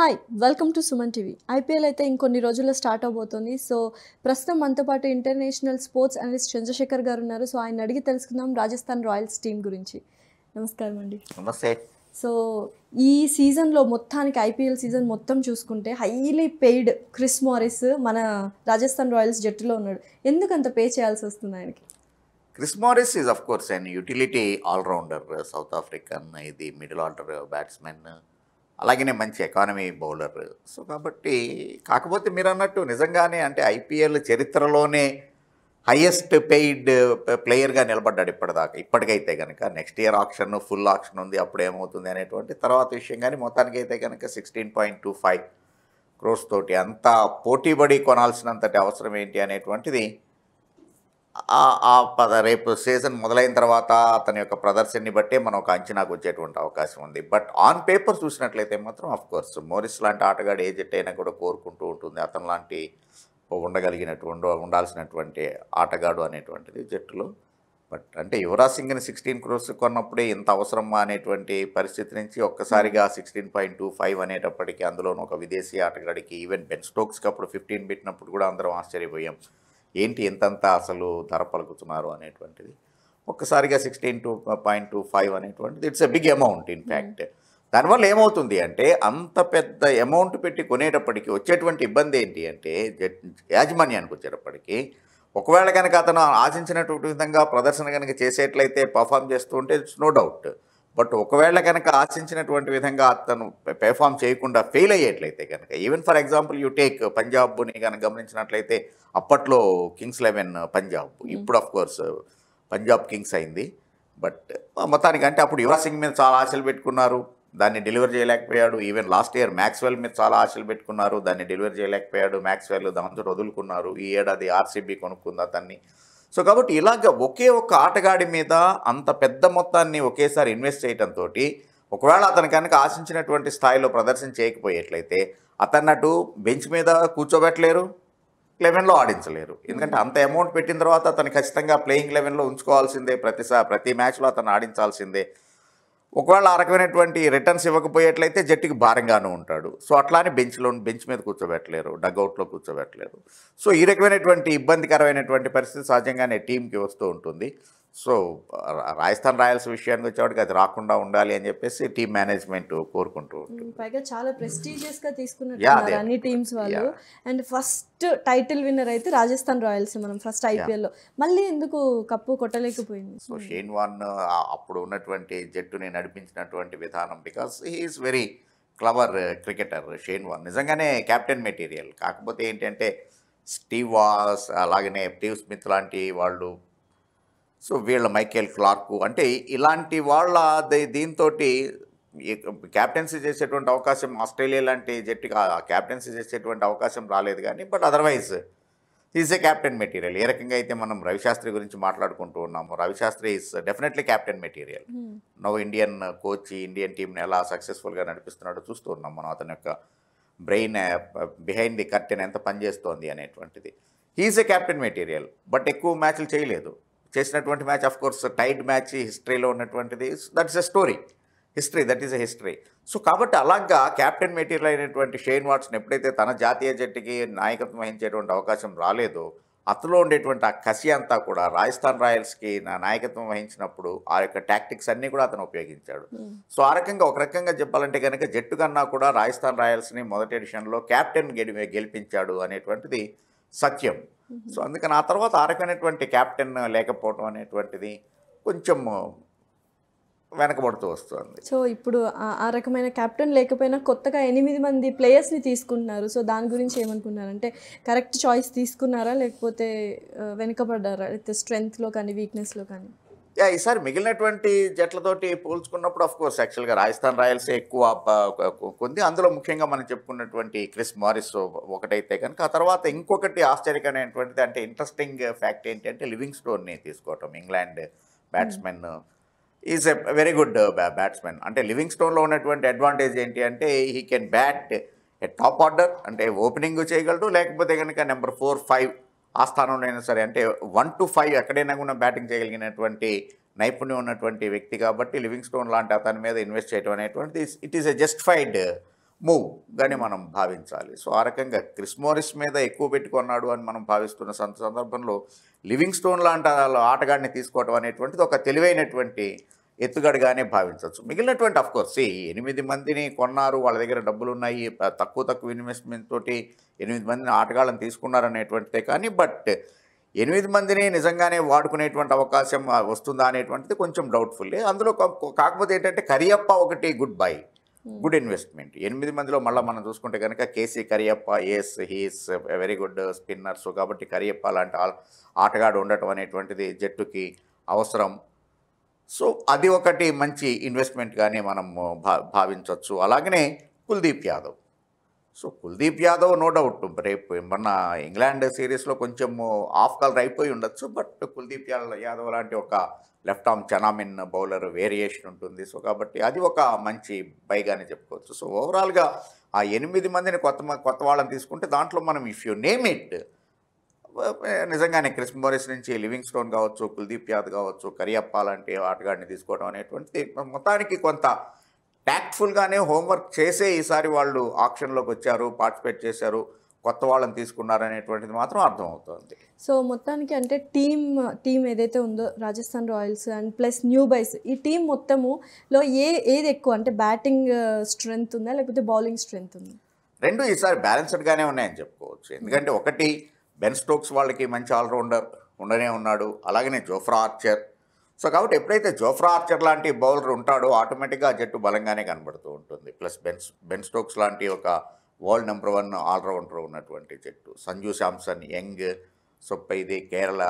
Hi welcome to Suman TV IPL అయితే ఇంకొన్ని రోజుల్లో స్టార్ట్ అవబోతోంది సో ప్రస్తుతం మనతో పాటు ఇంటర్నేషనల్ స్పోర్ట్స్ అనలిస్ట్ చంద్రశేఖర్ గారు ఉన్నారు సో ఆయన అడిగి తెలుసుకుందాం రాజస్థాన్ రాయల్స్ టీం గురించి నమస్కారం అండి నమస్తే సో ఈ సీజన్లో మొత్తానికి ఐపీఎల్ సీజన్ మొత్తం చూసుకుంటే హైలీ పెయిడ్ క్రిస్ మారిస్ మన రాజస్థాన్ రాయల్స్ జట్టులో ఉన్నాడు ఎందుకంత పే చేయాల్సి వస్తుంది ఆయనకి Chris Morris is of course and utility allrounder South African ఇది మిడిల్ ఆర్డర్ బ్యాట్స్మెన్ అలాగనే మంచి ఎకానమీ బౌలర్ సో కాబట్టి కాకపోతే మీరు అన్నట్టు నిజంగానే అంటే ఐపీఎల్ చరిత్రలోనే హయ్యెస్ట్ పెయిడ్ ప్లేయర్గా నిలబడ్డాడు ఇప్పటిదాకా ఇప్పటికైతే కనుక next year option full option ఉంది అప్పుడు ఏమవుతుంది అనేటువంటి తర్వాత విషయం కానీ మొత్తానికి అయితే కనుక sixteen point two five crores తోటి అంత పోటీబడి కొనాల్సినంతటి అవసరం ఏంటి అనేటువంటిది రేపు సీజన్ మొదలైన తర్వాత అతని యొక్క ప్రదర్శనని బట్టే మనం ఒక అంచనాకు వచ్చేటువంటి అవకాశం ఉంది బట్ ఆన్ పేపర్ చూసినట్లయితే మాత్రం ఆఫ్ కోర్స్ మోరిస్ లాంటి ఆటగాడు ఏ జట్టు అయినా కూడా కోరుకుంటూ ఉంటుంది అతను లాంటి ఉండగలిగినటువంటి ఉండాల్సినటువంటి ఆటగాడు అనేటువంటిది జట్టులో బట్ అంటే యువరాజ్ సింగ్ని సిక్స్టీన్ క్రోర్స్ కొన్నప్పుడే ఇంత అవసరమా అనేటువంటి పరిస్థితి నుంచి ఒక్కసారిగా సిక్స్టీన్ పాయింట్ టూ ఫైవ్ అనేటప్పటికీ అందులోనూ ఒక విదేశీ ఆటగాడికి ఈవెన్ బెన్ స్టోక్స్కి అప్పుడు ఫిఫ్టీన్ పెట్టినప్పుడు కూడా అందరం ఆశ్చర్యపోయాం ఏంటి ఎంతంత అసలు ధర పలుకుతున్నారు అనేటువంటిది ఒక్కసారిగా sixteen two point two five అనేటువంటిది it's a big amount in fact దానివల్ల ఏమవుతుంది అంటే అంత పెద్ద అమౌంట్ పెట్టి కొనేటప్పటికి వచ్చేటువంటి ఇబ్బంది ఏంటి అంటే యాజమాన్యానికి వచ్చేటప్పటికి ఒకవేళ కనుక అతను ఆశించినటువంటి విధంగా ప్రదర్శన కనుక చేసేట్లయితే పర్ఫామ్ చేస్తూ ఉంటే ఇట్స్ నో డౌట్ బట్ ఒకవేళ కనుక ఆశించినటువంటి విధంగా అతను పెర్ఫామ్ చేయకుండా ఫెయిల్ అయ్యేట్లయితే కనుక even for example you take పంజాబ్ని కనుక గమనించినట్లయితే అప్పట్లో కింగ్స్ లెవెన్ పంజాబ్ ఇప్పుడు ఆఫ్ కోర్స్ పంజాబ్ కింగ్స్ అయింది బట్ మొత్తానికి అంటే అప్పుడు యువరాజ్ సింగ్ మీద చాలా ఆశలు పెట్టుకున్నారు దాన్ని డెలివర్ చేయలేకపోయాడు ఈవెన్ లాస్ట్ ఇయర్ మ్యాక్స్వెల్ మీద చాలా ఆశలు పెట్టుకున్నారు దాన్ని డెలివర్ చేయలేకపోయాడు మ్యాక్స్వెల్ దాంతో వదులుకున్నారు ఈ ఏడాది ఆర్సీబీ కొనుక్కుందా దాన్ని సో కాబట్టి ఇలాగ ఒకే ఒక్క ఆటగాడి మీద అంత పెద్ద మొత్తాన్ని ఒకేసారి ఇన్వెస్ట్ చేయడంతో ఒకవేళ అతను కనుక ఆశించినటువంటి స్థాయిలో ప్రదర్శన చేయకపోయేట్లయితే అతన్ని అటు బెంచ్ మీద కూర్చోబెట్టలేరు లెవెన్లో ఆడించలేరు ఎందుకంటే అంత అమౌంట్ పెట్టిన తర్వాత అతను ఖచ్చితంగా ప్లేయింగ్ లెవెన్లో ఉంచుకోవాల్సిందే ప్రతిసారి ప్రతి మ్యాచ్లో అతను ఆడించాల్సిందే ఒకవేళ ఆ రకమైనటువంటి రిటర్న్స్ ఇవ్వకపోయేట్లయితే జట్టుకి భారంగానే ఉంటాడు సో అట్లానే బెంచ్లో బెంచ్ మీద కూర్చోబెట్టలేరు డగ్అవుట్లో కూర్చోబెట్టలేరు సో ఈ రకమైనటువంటి ఇబ్బందికరమైనటువంటి పరిస్థితి సహజంగానే టీంకి వస్తూ ఉంటుంది సో రాజస్థాన్ రాయల్స్ విషయానికి వచ్చేవాడికి అది రాకుండా ఉండాలి అని చెప్పేసి టీమ్ మేనేజ్మెంట్ కోరుకుంటూ పైగా చాలా ప్రెస్టీజియస్ గా తీసుకున్నారు అన్ని టీమ్స్ వాళ్ళు అండ్ ఫస్ట్ టైటిల్ విన్నర్ అయితే రాజస్థాన్ రాయల్స్ మనం ఫస్ట్ ఐపీఎల్ లో మళ్ళీ ఎందుకు కప్పు కొట్టలేకపోయింది సో షేన్ వాన్ అప్పుడు ఉన్నటువంటి జట్టుని నడిపించినటువంటి విధానం because he's very clever cricketer Shane Warne నిజంగానే కెప్టెన్ మెటీరియల్ కాకపోతే ఏంటంటే స్టీవ్ వాస్ అలాగనే స్టీవ్ స్మిత్ లాంటి వాళ్ళు సో వీళ్ళ మైకేల్ క్లార్కు అంటే ఇలాంటి వాళ్ళ దీంతో క్యాప్టెన్సీ చేసేటువంటి అవకాశం ఆస్ట్రేలియా లాంటి జట్టుకి క్యాప్టెన్సీ చేసేటువంటి అవకాశం రాలేదు కానీ but otherwise is a captain material ఏ రకంగా అయితే మనం రవిశాస్త్రి గురించి మాట్లాడుకుంటూ ఉన్నాము Ravi Shastri is definitely captain material hmm. No Indian coach Indian టీంని ఎలా సక్సెస్ఫుల్గా నడిపిస్తున్నాడో చూస్తూ ఉన్నాం మనం అతని యొక్క బ్రెయిన్ బిహైండ్ ది కర్టెన్ ఎంత పనిచేస్తోంది అనేటువంటిది he's a captain material but ఎక్కువ మ్యాచ్లు చేయలేదు చేసినటువంటి match of course tied match హిస్టరీలో ఉన్నటువంటిది that's a story history that is a history so కాబట్టి అలాగా క్యాప్టెన్ మెటీరియల్ అయినటువంటి షేన్ వాట్సన్ ఎప్పుడైతే తన జాతీయ జట్టుకి నాయకత్వం వహించేటువంటి అవకాశం రాలేదో అతలో ఉండేటువంటి ఆ కసి అంతా కూడా రాజస్థాన్ రాయల్స్కి నా నాయకత్వం వహించినప్పుడు ఆ యొక్క టాక్టిక్స్ అన్నీ కూడా అతను ఉపయోగించాడు hmm. సో ఆ రకంగా ఒక రకంగా చెప్పాలంటే కనుక జట్టు కన్నా కూడా రాజస్థాన్ రాయల్స్ని మొదటి ఎడిషన్లో క్యాప్టెన్ గెలి గెలిపించాడు అనేటువంటిది సత్యం సో అందుకని ఆ తర్వాత ఆ రకమైనటువంటి క్యాప్టెన్ లేకపోవడం అనేటువంటిది కొంచెం వెనకబడుతూ వస్తుంది సో ఇప్పుడు ఆ రకమైన కెప్టెన్ లేకపోయినా కొత్తగా ఎనిమిది మంది ప్లేయర్స్ని తీసుకుంటున్నారు సో దాని గురించి ఏమనుకున్నారంటే కరెక్ట్ చాయిస్ తీసుకున్నారా లేకపోతే వెనుకబడ్డారా అయితే స్ట్రెంగ్త్లో కానీ వీక్నెస్లో కానీ యా ఈసారి మిగిలినటువంటి జట్లతోటి పోల్చుకున్నప్పుడు అఫ్ కోర్స్ యాక్చువల్గా రాజస్థాన్ రాయల్స్ ఎక్కువ కొంది అందులో ముఖ్యంగా మనం చెప్పుకున్నటువంటి క్రిస్ మారిస్ ఒకటైతే కనుక ఆ తర్వాత ఇంకొకటి ఆశ్చర్యకరమైనటువంటిది అంటే ఇంట్రెస్టింగ్ ఫ్యాక్ట్ ఏంటంటే లివింగ్ స్టోన్ని తీసుకోవటం England batsmen is a very good batsmen అంటే లివింగ్ స్టోన్లో ఉన్నటువంటి అడ్వాంటేజ్ ఏంటి అంటే he can bat a top order అంటే ఓపెనింగ్ చేయగలడు లేకపోతే కనుక నెంబర్ ఫోర్ ఫైవ్ ఆ స్థానంలో అయినా సరే అంటే వన్ టు ఫైవ్ ఎక్కడైనా కూడా బ్యాటింగ్ చేయగలిగినటువంటి నైపుణ్యం ఉన్నటువంటి వ్యక్తి కాబట్టి లివింగ్ స్టోన్ లాంటి అతని మీద ఇన్వెస్ట్ చేయడం అనేటువంటిది it is a justified move గాని మనం భావించాలి సో ఆ రకంగా క్రిస్ మోరిస్ మీద ఎక్కువ పెట్టుకున్నాడు అని మనం భావిస్తున్న సంత సందర్భంలో లివింగ్ స్టోన్ లాంటి ఆటగాడిని తీసుకోవడం అనేటువంటిది ఒక తెలివైనటువంటి ఎత్తుగడగానే భావించవచ్చు మిగిలినటువంటి అఫ్కోర్స్ ఈ ఎనిమిది మందిని కొన్నారు వాళ్ళ దగ్గర డబ్బులు ఉన్నాయి తక్కువ తక్కువ ఇన్వెస్ట్మెంట్ తోటి ఎనిమిది మందిని ఆటగాళ్ళని తీసుకున్నారు అనేటువంటిదే కానీ బట్ ఎనిమిది మందిని నిజంగానే వాడుకునేటువంటి అవకాశం వస్తుందా అనేటువంటిది కొంచెం డౌట్ఫుల్ అందులో కాకపోతే ఏంటంటే కరియప్ప ఒకటి గుడ్ బై గుడ్ ఇన్వెస్ట్మెంట్ ఎనిమిది మందిలో మళ్ళీ మనం చూసుకుంటే కనుక KC Cariappa as he's very good spinners కాబట్టి కరియప్ప లాంటి ఆటగాడు ఉండటం అనేటువంటిది జట్టుకి అవసరం సో అది ఒకటి మంచి ఇన్వెస్ట్మెంట్గానే మనం భా భావించవచ్చు అలాగనే Kuldeep Yadav so Kuldeep Yadav no doubt రేపు మొన్న ఇంగ్లాండ్ సిరీస్లో కొంచెం ఆఫ్ కలర్ అయిపోయి ఉండొచ్చు బట్ కుల్దీప్ యాదవ్ లాంటి ఒక left arm chinaman bowler variation ఉంటుంది సో కాబట్టి అది ఒక మంచి బైగానే చెప్పుకోవచ్చు సో ఓవరాల్గా ఆ ఎనిమిది మందిని కొత్త కొత్త వాళ్ళని తీసుకుంటే దాంట్లో మనం ఇఫ్ యూ నేమ్ ఇట్ నిజంగానే క్రిస్ మోరిస్ నుంచి లివింగ్ స్టోన్ కావచ్చు కుల్దీప్ యాద్ కావచ్చు కరియప్ప లాంటి ఆటగాడిని తీసుకోవడం అనేటువంటిది మొత్తానికి కొంత ట్యాక్ట్ఫుల్గానే హోంవర్క్ చేసే ఈసారి వాళ్ళు ఆప్షన్లోకి వచ్చారు పార్టిసిపేట్ చేశారు కొత్త వాళ్ళని తీసుకున్నారు అనేటువంటిది మాత్రం అర్థమవుతుంది సో మొత్తానికి అంటే టీమ్ టీం ఏదైతే ఉందో Rajasthan Royals and plus new buys ఈ టీం మొత్తములో ఏ ఏది ఎక్కువ అంటే బ్యాటింగ్ స్ట్రెంగ్త్ ఉందా లేకపోతే బౌలింగ్ స్ట్రెంగ్త్ ఉందా రెండు ఈసారి బ్యాలెన్స్డ్గానే ఉన్నాయని చెప్పుకోవచ్చు ఎందుకంటే ఒకటి బెన్ స్టోక్స్ వాళ్ళకి మంచి ఆల్రౌండర్ ఉండనే ఉన్నాడు అలాగనే జోఫ్రా ఆర్చర్ సో కాబట్టి ఎప్పుడైతే జోఫ్రా ఆర్చర్ లాంటి బౌలర్ ఉంటాడో ఆటోమేటిక్గా జట్టు బలంగానే కనబడుతూ ఉంటుంది ప్లస్ బెన్ బెన్ స్టోక్స్ లాంటి ఒక వరల్డ్ నెంబర్ వన్ ఆల్రౌండర్ ఉన్నటువంటి జట్టు సంజు శాంసన్ యంగ్ సొప్ప ఇది కేరళ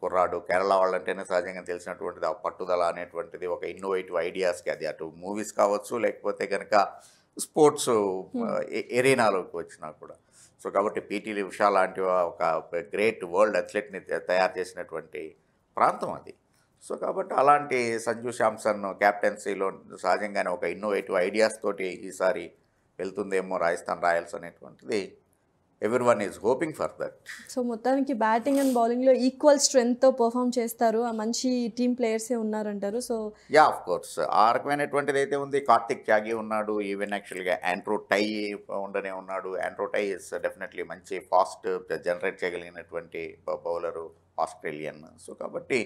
కుర్రాడు కేరళ వాళ్ళంటేనే సహజంగా తెలిసినటువంటిది ఆ పట్టుదల అనేటువంటిది ఒక ఇన్నోవేటివ్ ఐడియాస్కి అది అటు మూవీస్ కావచ్చు లేకపోతే కనుక స్పోర్ట్స్ ఎరీనాలోకి వచ్చినా కూడా సో కాబట్టి పీటీలు ఉషా లాంటి ఒక గ్రేట్ వరల్డ్ అథ్లెట్ని తయారు చేసినటువంటి ప్రాంతం అది సో కాబట్టి అలాంటి సంజు శాంసన్ క్యాప్టెన్సీలో సహజంగానే ఒక ఇన్నోవేటివ్ ఐడియాస్ తోటి ఈసారి వెళ్తుందేమో రాజస్థాన్ రాయల్స్ అనేటువంటిది every one is hoping for that so మొత్తానికి బ్యాటింగ్ అండ్ బౌలింగ్లో ఈక్వల్ తో పర్ఫామ్ చేస్తారు ఆ మంచి టీమ్ ప్లేయర్సే ఉన్నారంటారు సో యా ఆఫ్ కోర్స్ ఆ రకమైనటువంటిది అయితే ఉంది కార్తిక్ త్యాగి ఉన్నాడు ఈవెన్ యాక్చువల్గా ఆండ్రో టై ఉండనే ఉన్నాడు ఆండ్రో టై ఇస్ డెఫినెట్లీ మంచి ఫాస్ట్ జనరేట్ చేయగలిగినటువంటి బౌలరు ఆస్ట్రేలియన్ సో కాబట్టి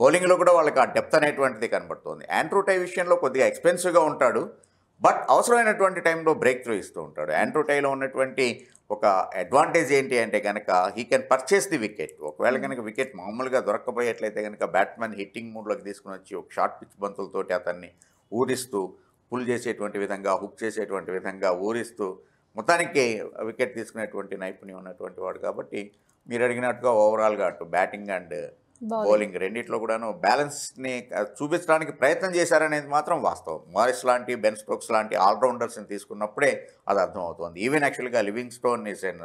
బౌలింగ్లో కూడా వాళ్ళకి ఆ డెప్త్ అనేటువంటిది కనబడుతుంది ఆండ్రూ టై విషయంలో కొద్దిగా ఎక్స్పెన్సివ్గా ఉంటాడు బట్ అవసరమైనటువంటి టైంలో బ్రేక్ త్రూ ఇస్తూ ఉంటాడు ఆండ్రూ టైలో ఉన్నటువంటి ఒక అడ్వాంటేజ్ ఏంటి అంటే కనుక he can purchase the wicket ఒకవేళ కనుక hmm. వికెట్ మామూలుగా దొరకకపోయేట్లయితే కనుక బ్యాట్స్మెన్ హిట్టింగ్ మూడ్లోకి తీసుకుని వచ్చి ఒక షార్ట్ పిచ్ బంతులతోటి అతన్ని ఊరిస్తూ పుల్ చేసేటువంటి విధంగా హుక్ చేసేటువంటి విధంగా ఊరిస్తూ మొత్తానికి వికెట్ తీసుకునేటువంటి నైపుణ్యం ఉన్నటువంటి వాడు కాబట్టి మీరు అడిగినట్టుగా ఓవరాల్గా అటు బ్యాటింగ్ అండ్ బౌలింగ్ రెండిట్లో కూడాను బ్యాలెన్స్ని చూపించడానికి ప్రయత్నం చేశారనేది మాత్రం వాస్తవం మారిస్ లాంటి బెన్ స్టోక్స్ లాంటి ఆల్రౌండర్స్ని తీసుకున్నప్పుడే అది అర్థమవుతుంది ఈవెన్ యాక్చువల్గా లివింగ్ స్టోన్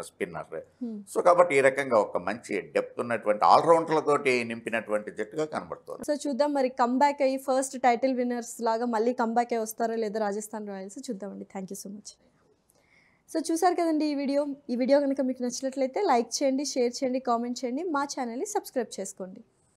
స్పిన్నర్ సో కాబట్టి ఈ రకంగా ఒక మంచి డెప్త్ ఉన్నటువంటి ఆల్రౌండర్లతోటి నింపినటువంటి జట్టుగా కనబడుతుంది సో చూద్దాం మరి కంబ్యాక్ అయ్యి ఫస్ట్ టైటిల్ విన్నర్స్ లాగా మళ్ళీ కంబ్యాక్ అయ్యి వస్తారో లేదో రాజస్థాన్ రాయల్స్ చూద్దామండి థ్యాంక్ సో మచ్ సో చూసారు కదండి ఈ వీడియో ఈ వీడియో కనుక మీకు నచ్చినట్లయితే లైక్ చేయండి షేర్ చేయండి కామెంట్ చేయండి మా ఛానల్ని సబ్స్క్రైబ్ చేసుకోండి